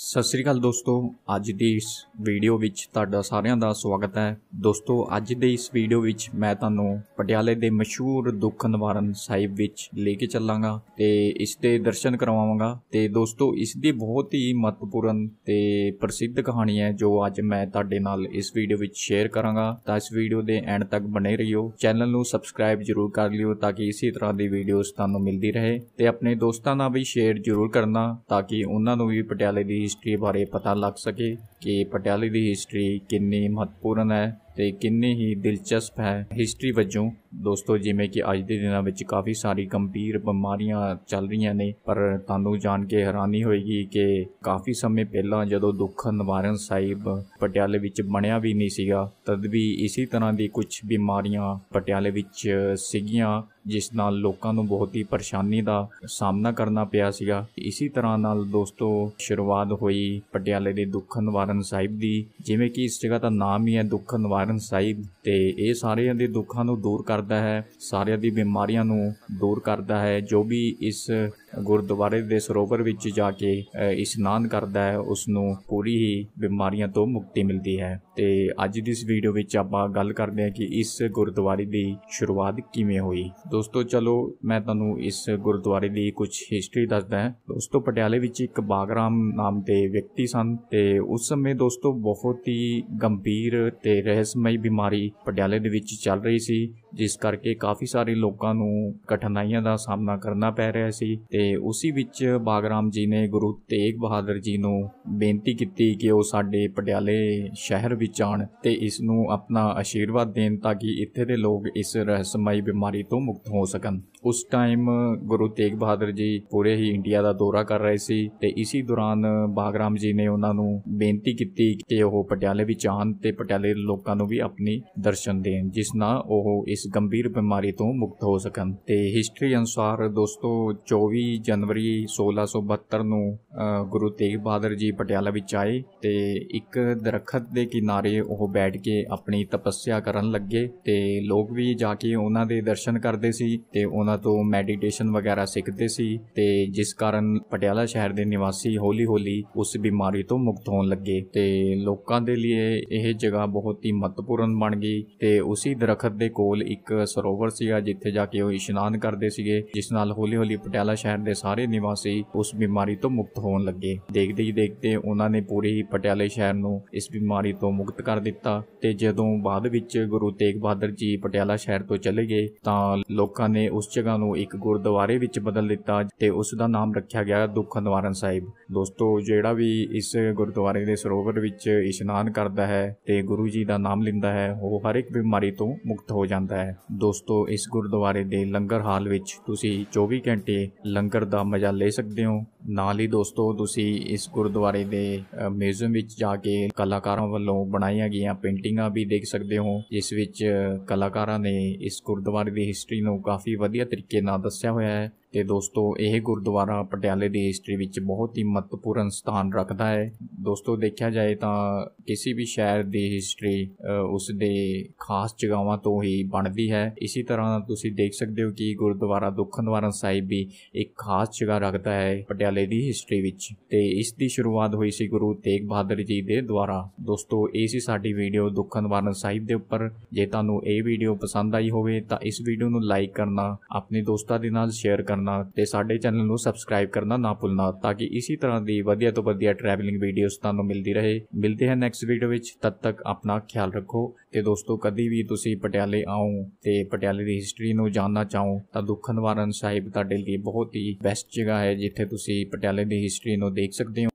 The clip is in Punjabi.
ਸਤਿ ਸ੍ਰੀ ਅਕਾਲ ਦੋਸਤੋ ਅੱਜ ਦੀ ਇਸ ਵੀਡੀਓ ਵਿੱਚ ਤੁਹਾਡਾ ਸਾਰਿਆਂ ਦਾ ਸਵਾਗਤ ਹੈ ਦੋਸਤੋ ਅੱਜ ਦੇ ਇਸ ਵੀਡੀਓ ਵਿੱਚ ਮੈਂ ਤੁਹਾਨੂੰ ਪਟਿਆਲੇ ਦੇ ਮਸ਼ਹੂਰ ਦੁੱਖ ਨਿਵਾਰਨ ਸਾਹਿਬ ਵਿੱਚ ਲੈ ਕੇ ਚੱਲਾਂਗਾ ਤੇ ਇਸ ਦੇ ਦਰਸ਼ਨ ਕਰਵਾਵਾਂਗਾ ਤੇ ਦੋਸਤੋ ਇਸ ਦੀ ਬਹੁਤ ਹੀ ਮਹੱਤਵਪੂਰਨ ਤੇ ਪ੍ਰਸਿੱਧ ਕਹਾਣੀ ਹੈ ਜੋ ਅੱਜ ਮੈਂ ਤੁਹਾਡੇ ਨਾਲ ਇਸ ਵੀਡੀਓ ਵਿੱਚ ਸ਼ੇਅਰ ਕਰਾਂਗਾ ਤਾਂ ਇਸ ਵੀਡੀਓ ਦੇ ਐਂਡ ਤੱਕ ਬਣੇ ਰਹਿਓ ਚੈਨਲ ਨੂੰ ਸਬਸਕ੍ਰਾਈਬ ਜ਼ਰੂਰ ਕਰ ਲਿਓ ਤਾਂ ਕਿ ਇਸੇ ਤਰ੍ਹਾਂ ਦੀ ਵੀਡੀਓਜ਼ ਤੁਹਾਨੂੰ ਮਿਲਦੀ ਰਹੇ ਤੇ ਆਪਣੇ ਦੋਸਤਾਂ ਨਾਲ ਵੀ ਸ਼ੇਅਰ ਜ਼ਰੂਰ ਕਰਨਾ ਤਾਂ ਕਿ ਉਹਨਾਂ ਨੂੰ ਵੀ ਪਟਿਆਲੇ ਦੀ ਹਿਸਟਰੀ ਬਾਰੇ ਪਤਾ ਲੱਗ ਸਕੇ ਕਿ ਪਟਿਆਲੇ ਦੀ ਹਿਸਟਰੀ ਕਿੰਨੀ ਮਹੱਤਵਪੂਰਨ ਹੈ ਤੇ ਕਿੰਨੇ ਹੀ ਦਿਲਚਸਪ ਹੈ ਹਿਸਟਰੀ ਵਜੋਂ ਦੋਸਤੋ ਜਿਵੇਂ ਕਿ ਅੱਜ ਦੇ ਦਿਨਾਂ ਵਿੱਚ ਕਾਫੀ ਸਾਰੀ ਗੰਭੀਰ ਬਿਮਾਰੀਆਂ ਚੱਲ ਰਹੀਆਂ ਨੇ ਪਰ ਤੁਹਾਨੂੰ ਜਾਣ ਕੇ ਹੈਰਾਨੀ ਹੋਏਗੀ ਕਿ ਕਾਫੀ ਸਮੇਂ ਪਹਿਲਾਂ ਜਦੋਂ ਦੁੱਖ ਨਿਵਾਰਨ ਸਾਹਿਬ ਪਟਿਆਲੇ ਵਿੱਚ ਬਣਿਆ ਵੀ ਨਹੀਂ ਸੀਗਾ ਤਦ ਵੀ ਇਸੇ ਤਰ੍ਹਾਂ ਦੀ ਕੁਝ ਬਿਮਾਰੀਆਂ ਪਟਿਆਲੇ ਵਿੱਚ ਸਿਗੀਆਂ ਜਿਸ ਨਾਲ ਲੋਕਾਂ ਨੂੰ ਬਹੁਤ ਹੀ ਪਰੇਸ਼ਾਨੀ ਦਾ ਸਾਹਮਣਾ ਕਰਨਾ ਪਿਆ ਸੀਗਾ ਇਸੇ ਤਰ੍ਹਾਂ ਨਾਲ ਦੋਸਤੋ ਸ਼ੁਰੂਆਤ ਹੋਈ ਪਟਿਆਲੇ ਦੇ ਦੁੱਖ ਨਿਵਾਰਨ ਸਾਹਿਬ ਦੀ ਜਿਵੇਂ ਕਿ ਇਸ ਜਗ੍ਹਾ ਦਾ ਨਾਮ ਹੀ ਹੈ ਦੁੱਖ ਨਿਵਾਰਨ ਕਾਰਨ ਸਾਹਿਬ ਤੇ ਇਹ ਸਾਰਿਆਂ ਦੇ ਦੁੱਖਾਂ ਨੂੰ ਦੂਰ ਕਰਦਾ ਹੈ ਸਾਰਿਆਂ ਦੀ ਬਿਮਾਰੀਆਂ ਨੂੰ ਦੂਰ ਕਰਦਾ ਹੈ ਜੋ ਵੀ ਇਸ ਗੁਰਦੁਆਰੇ ਦੇ ਸਰੋਵਰ ਵਿੱਚ ਜਾ ਕੇ ਇਸ਼ਨਾਨ ਕਰਦਾ ਹੈ ਉਸ ਨੂੰ ਪੂਰੀ ਹੀ ਬਿਮਾਰੀਆਂ ਤੋਂ ਮੁਕਤੀ ਮਿਲਦੀ ਹੈ ਤੇ ਅੱਜ ਦੀ ਇਸ ਵੀਡੀਓ ਵਿੱਚ ਆਪਾਂ ਗੱਲ ਕਰਦੇ ਹਾਂ ਕਿ ਇਸ ਗੁਰਦੁਆਰੇ ਦੀ ਸ਼ੁਰੂਆਤ ਕਿਵੇਂ ਹੋਈ ਦੋਸਤੋ ਚਲੋ ਮੈਂ ਤੁਹਾਨੂੰ ਇਸ ਗੁਰਦੁਆਰੇ ਦੀ ਕੁਝ ਹਿਸਟਰੀ ਦੱਸਦਾ ਹਾਂ ਦੋਸਤੋ ਪਟਿਆਲੇ ਵਿੱਚ ਇੱਕ ਬਾਗਰਾਮ ਨਾਮ ਦੇ ਵਿਅਕਤੀ ਸਨ ਤੇ ਉਸ ਸਮੇਂ ਦੋਸਤੋ ਬਹੁਤ ਹੀ ਗੰਭੀਰ ਤੇ ਰਹਿਸ ਰਹੱਸਮਈ ਬਿਮਾਰੀ ਪਟਿਆਲੇ ਦੇ ਵਿੱਚ ਚੱਲ ਰਹੀ ਸੀ ਜਿਸ ਕਰਕੇ ਕਾਫੀ ਸਾਰੇ ਲੋਕਾਂ ਨੂੰ ਕਠਿਨਾਈਆਂ ਦਾ ਸਾਹਮਣਾ ਕਰਨਾ ਪੈ ਰਿਹਾ ਸੀ ਤੇ ਉਸੇ ਵਿੱਚ ਬਾਗਰਾਮ ਜੀ ਨੇ ਗੁਰੂ ਤੇਗ ਬਹਾਦਰ ਜੀ ਨੂੰ ਬੇਨਤੀ ਕੀਤੀ ਕਿ ਉਹ ਸਾਡੇ ਪਟਿਆਲੇ ਸ਼ਹਿਰ ਵਿੱਚ ਆਣ ਤੇ ਇਸ ਨੂੰ ਆਪਣਾ ਆਸ਼ੀਰਵਾਦ ਦੇਣ ਤਾਂ ਕਿ ਇੱਥੇ ਦੇ ਲੋਕ ਇਸ ਰਹਿਸਮਈ ਬਿਮਾਰੀ ਤੋਂ ਮੁਕਤ ਹੋ ਸਕਣ ਉਸ ਟਾਈਮ ਗੁਰੂ ਤੇਗ ਬਹਾਦਰ ਜੀ ਪੂਰੇ ਹੀ ਇੰਡੀਆ ਦਾ ਦੌਰਾ ਕਰ ਰਹੇ ਸੀ ਤੇ ਇਸੇ ਦੌਰਾਨ ਬਾਗਰਾਮ ਜੀ ਨੇ ਉਹਨਾਂ ਨੂੰ ਬੇਨਤੀ ਕੀਤੀ ਕਿ ਉਹ ਪਟਿਆਲੇ ਵਿੱਚ ਆਣ ਤੇ ਪਟਿਆਲੇ ਦੇ ਲੋਕਾਂ ਨੂੰ ਵੀ ਆਪਣੀ ਦਰਸ਼ਨ ਦੇਣ ਜਿਸ ਨਾਲ ਉਹ ਇਸ ਗੰਭੀਰ ਬਿਮਾਰੀ ਤੋਂ ਮੁਕਤ ਹੋ ਸਕਣ ਤੇ ਹਿਸਟਰੀ ਅਨੁਸਾਰ ਦੋਸਤੋ 24 ਜਨਵਰੀ 1672 ਨੂੰ ਗੁਰੂ ਤੇਗ ਬਹਾਦਰ ਜੀ ਪਟਿਆਲਾ ਵਿੱਚ ਆਏ ਤੇ ਇੱਕ ਦਰਖਤ ਦੇ ਕਿਨਾਰੇ ਉਹ ਬੈਠ ਕੇ ਆਪਣੀ ਤਪੱਸਿਆ ਕਰਨ ਲੱਗੇ ਤੇ ਲੋਕ ਵੀ ਜਾ ਕੇ ਉਹਨਾਂ ਦੇ ਦਰਸ਼ਨ ਕਰਦੇ ਸੀ ਤੇ ਉਹਨਾਂ ਤੋਂ ਮੈਡੀਟੇਸ਼ਨ ਵਗੈਰਾ ਸਿੱਖਦੇ ਸੀ ਤੇ ਜਿਸ ਕਾਰਨ ਪਟਿਆਲਾ ਸ਼ਹਿਰ ਦੇ ਨਿਵਾਸੀ ਹੌਲੀ-ਹੌਲੀ ਉਸ ਬਿਮਾਰੀ ਤੋਂ ਮੁਕਤ ਹੋਣ ਲੱਗੇ ਤੇ ਲੋਕਾਂ ਦੇ ਲਈ ਇਹ ਜਗ੍ਹਾ ਬਹੁਤ ਹੀ ਮਹੱਤਵਪੂਰਨ ਬਣ ਗਈ ਤੇ ਉਸੇ ਦਰਖਤ ਦੇ ਕੋਲ ਇੱਕ ਸਰੋਵਰ ਸੀਗਾ ਜਿੱਥੇ ਜਾ ਕੇ ਉਹ ਇਸ਼ਨਾਨ ਕਰਦੇ ਸੀਗੇ ਜਿਸ ਨਾਲ ਹੌਲੀ-ਹੌਲੀ ਪਟਿਆਲਾ ਸ਼ਹਿਰ ਦੇ ਸਾਰੇ ਨਿਵਾਸੀ ਉਸ ਬਿਮਾਰੀ ਤੋਂ ਮੁਕਤ ਹੋਣ ਲੱਗੇ ਦੇਖਦੇ ਹੀ ਦੇਖਦੇ ਉਹਨਾਂ ਨੇ ਪੂਰੇ ਹੀ ਪਟਿਆਲੇ ਸ਼ਹਿਰ ਨੂੰ ਇਸ ਬਿਮਾਰੀ ਤੋਂ ਮੁਕਤ ਕਰ ਦਿੱਤਾ ਤੇ ਜਦੋਂ ਬਾਅਦ ਵਿੱਚ ਗੁਰੂ ਤੇਗ ਬਹਾਦਰ ਜੀ ਪਟਿਆਲਾ ਸ਼ਹਿਰ ਤੋਂ ਚਲੇ ਗਏ ਤਾਂ ਲੋਕਾਂ ਨੇ ਉਸ ਜਗ੍ਹਾ ਨੂੰ ਇੱਕ ਗੁਰਦੁਆਰੇ ਵਿੱਚ ਬਦਲ ਦਿੱਤਾ ਤੇ ਉਸ ਦਾ ਨਾਮ ਰੱਖਿਆ ਗਿਆ ਦੁੱਖ ਸਾਹਿਬ ਦੋਸਤੋ ਜਿਹੜਾ ਵੀ ਇਸ ਗੁਰਦੁਆਰੇ ਦੇ ਸਰੋਵਰ ਵਿੱਚ ਇਸ਼ਨਾਨ ਕਰਦਾ ਹੈ ਤੇ ਗੁਰੂ ਜੀ ਦਾ ਨਾਮ ਲਿੰਦਾ ਹੈ ਉਹ ਹਰ ਇੱਕ ਬਿਮਾਰੀ ਤੋਂ ਮੁਕਤ ਹੋ ਜਾਂਦਾ ਹੈ ਹੈ ਦੋਸਤੋ ਇਸ ਗੁਰਦੁਆਰੇ ਦੇ ਲੰਗਰ ਹਾਲ ਵਿੱਚ ਤੁਸੀਂ 24 ਘੰਟੇ ਲੰਗਰ ਦਾ ਮਜ਼ਾ ਲੈ ਸਕਦੇ ਹੋ ਨਾਲ ਹੀ ਦੋਸਤੋ ਤੁਸੀਂ ਇਸ ਗੁਰਦੁਆਰੇ ਦੇ ਮਿਊਜ਼ੀਅਮ ਵਿੱਚ ਜਾ ਕੇ ਕਲਾਕਾਰਾਂ ਵੱਲੋਂ ਬਣਾਈਆਂ ਗਈਆਂ ਪੇਂਟਿੰਗਾਂ ਵੀ ਦੇਖ ਸਕਦੇ ਹੋ ਇਸ ਵਿੱਚ ਕਲਾਕਾਰਾਂ ਨੇ ਇਸ ਗੁਰਦੁਆਰੇ ਦੀ ਹਿਸਟਰੀ ਨੂੰ ਕਾਫੀ ਵਧੀਆ ਤਰੀਕੇ ਨਾਲ ਦੱਸਿਆ ਹੋਇਆ ਹੈ ਤੇ ਦੋਸਤੋ ਇਹ ਗੁਰਦੁਆਰਾ ਪਟਿਆਲੇ ਦੀ ਹਿਸਟਰੀ ਵਿੱਚ ਬਹੁਤ ਹੀ ਮਹੱਤਵਪੂਰਨ ਸਥਾਨ ਰੱਖਦਾ ਹੈ ਦੋਸਤੋ ਦੇਖਿਆ ਜਾਏ ਤਾਂ ਕਿਸੇ ਵੀ ਸ਼ਹਿਰ ਦੀ ਹਿਸਟਰੀ ਉਸ ਦੇ ਖਾਸ ਜਗਾਵਾਂ ਤੋਂ ਹੀ ਬਣਦੀ ਹੈ ਇਸੇ ਤਰ੍ਹਾਂ ਤੁਸੀਂ ਦੇਖ ਸਕਦੇ ਹੋ ਕਿ ਗੁਰਦੁਆਰਾ ਦੁਖਨਿਵਾਰਨ ਸਾਹਿਬ ਵੀ ਇੱਕ ਖਾਸ ਜਗ੍ਹਾ ਰੱਖਦਾ ਹੈ ਪਟਿਆਲੇ ਦੀ ਹਿਸਟਰੀ ਵਿੱਚ ਤੇ ਇਸ ਦੀ ਸ਼ੁਰੂਆਤ ਹੋਈ ਸੀ ਗੁਰੂ ਤੇਗ ਬਹਾਦਰ ਜੀ ਦੇ ਦੁਆਰਾ ਦੋਸਤੋ ਇਹ ਸੀ ਸਾਡੀ ਵੀਡੀਓ ਦੁਖਨਿਵਾਰਨ ਸਾਹਿਬ ਦੇ ਉੱਪਰ ਜੇ ਤੁਹਾਨੂੰ ਇਹ ਵੀਡੀਓ ਪਸੰਦ ਆਈ ਹੋਵੇ ਤਾਂ ਇਸ ਵੀਡੀਓ ਨੂੰ ਲਾਈਕ ਕਰਨਾ ਆਪਣੇ ਦੋਸਤਾਂ ਦੇ ਨਾਲ ਸ਼ੇਅਰ ਕਰਨਾ ਕਰਨਾ ਤੇ ਸਾਡੇ ਚੈਨਲ ਨੂੰ ਸਬਸਕ੍ਰਾਈਬ ਕਰਨਾ ਨਾ ਭੁੱਲਣਾ ਤਾਂ ਕਿ ਇਸੇ ਤਰ੍ਹਾਂ ਦੀ ਵਧੀਆ ਤੋਂ ਵਧੀਆ ਟਰੈਵਲਿੰਗ ਵੀਡੀਓਜ਼ ਤੁਹਾਨੂੰ ਮਿਲਦੀ ਰਹੇ ਮਿਲਦੇ ਹਾਂ ਨੈਕਸਟ ਵੀਡੀਓ ਵਿੱਚ ਤਦ ਤੱਕ ਆਪਣਾ ਖਿਆਲ ਰੱਖੋ ਤੇ ਦੋਸਤੋ ਕਦੀ ਵੀ ਤੁਸੀਂ ਪਟਿਆਲੇ ਆਓ ਤੇ ਪਟਿਆਲੇ ਦੀ ਹਿਸਟਰੀ ਨੂੰ ਜਾਨਣਾ ਚਾਹੋ ਤਾਂ ਦੁਖਨਵਾਰਨ ਸਾਹਿਬ ਤੁਹਾਡੇ ਲਈ ਬਹੁਤ ਹੀ ਬੈਸਟ ਜਗ੍ਹਾ ਹੈ ਜਿੱਥੇ ਤੁਸੀਂ ਪਟਿਆਲੇ ਦੀ ਹਿਸਟਰੀ ਨੂੰ ਦੇਖ ਸਕਦੇ ਹੋ